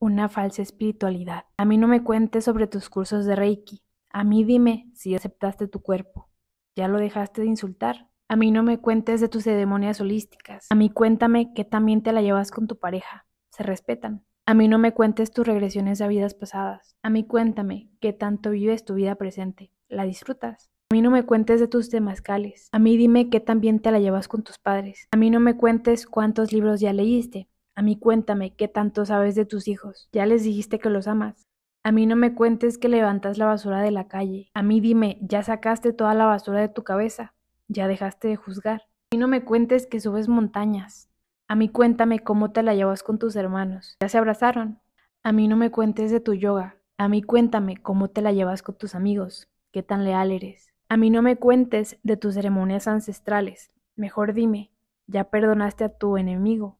una falsa espiritualidad. A mí no me cuentes sobre tus cursos de Reiki. A mí dime si aceptaste tu cuerpo. ¿Ya lo dejaste de insultar? A mí no me cuentes de tus ceremonias holísticas. A mí cuéntame que también te la llevas con tu pareja. Se respetan. A mí no me cuentes tus regresiones a vidas pasadas. A mí cuéntame qué tanto vives tu vida presente. ¿La disfrutas? A mí no me cuentes de tus temascales. A mí dime que también te la llevas con tus padres. A mí no me cuentes cuántos libros ya leíste. A mí cuéntame qué tanto sabes de tus hijos. Ya les dijiste que los amas. A mí no me cuentes que levantas la basura de la calle. A mí dime, ya sacaste toda la basura de tu cabeza. Ya dejaste de juzgar. A mí no me cuentes que subes montañas. A mí cuéntame cómo te la llevas con tus hermanos. Ya se abrazaron. A mí no me cuentes de tu yoga. A mí cuéntame cómo te la llevas con tus amigos. Qué tan leal eres. A mí no me cuentes de tus ceremonias ancestrales. Mejor dime, ya perdonaste a tu enemigo.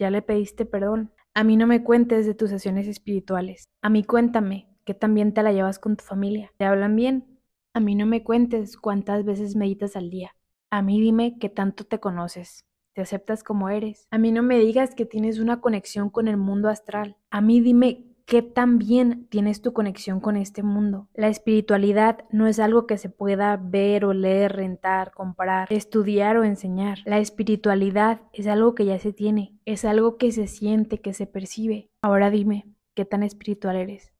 ¿Ya le pediste perdón? A mí no me cuentes de tus acciones espirituales. A mí cuéntame, que también te la llevas con tu familia. ¿Te hablan bien? A mí no me cuentes cuántas veces meditas al día. A mí dime que tanto te conoces. Te aceptas como eres. A mí no me digas que tienes una conexión con el mundo astral. A mí dime qué tan bien tienes tu conexión con este mundo. La espiritualidad no es algo que se pueda ver o leer, rentar, comprar, estudiar o enseñar. La espiritualidad es algo que ya se tiene, es algo que se siente, que se percibe. Ahora dime, ¿qué tan espiritual eres?